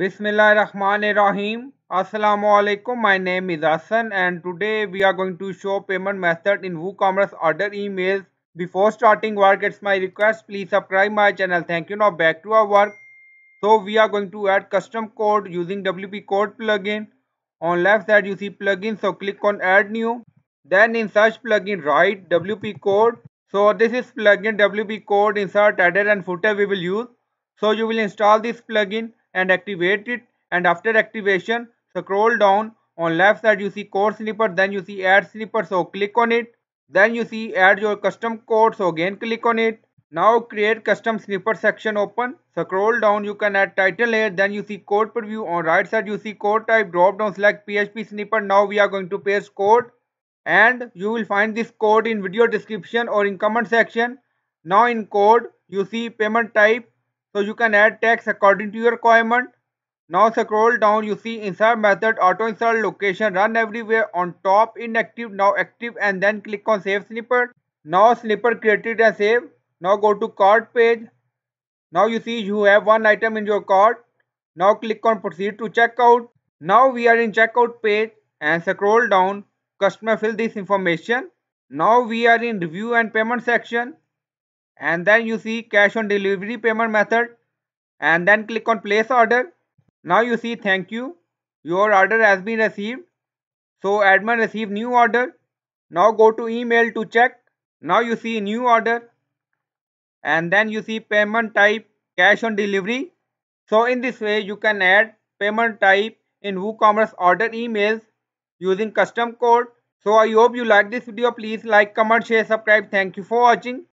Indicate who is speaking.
Speaker 1: Bismillahirrahmanirrahim. Assalamualaikum. My name is Asan, and today we are going to show payment method in WooCommerce order emails. Before starting work, it's my request. Please subscribe my channel. Thank you. Now back to our work. So we are going to add custom code using WP code plugin. On left side you see plugin. So click on add new. Then in search plugin write WP code. So this is plugin WP code insert header and footer we will use. So you will install this plugin and activate it and after activation scroll down on left side you see code snipper then you see add snipper so click on it then you see add your custom code so again click on it now create custom snipper section open scroll down you can add title layer then you see code preview on right side you see code type drop down select php snipper now we are going to paste code and you will find this code in video description or in comment section now in code you see payment type so you can add text according to your requirement. Now scroll down you see insert method auto insert location run everywhere on top inactive now active and then click on save snippet. Now snippet created and save. Now go to cart page. Now you see you have one item in your cart. Now click on proceed to checkout. Now we are in checkout page and scroll down customer fill this information. Now we are in review and payment section and then you see cash on delivery payment method and then click on place order. Now you see thank you. Your order has been received. So admin receive new order. Now go to email to check. Now you see new order and then you see payment type cash on delivery. So in this way you can add payment type in WooCommerce order emails using custom code. So I hope you like this video. Please like, comment, share, subscribe. Thank you for watching.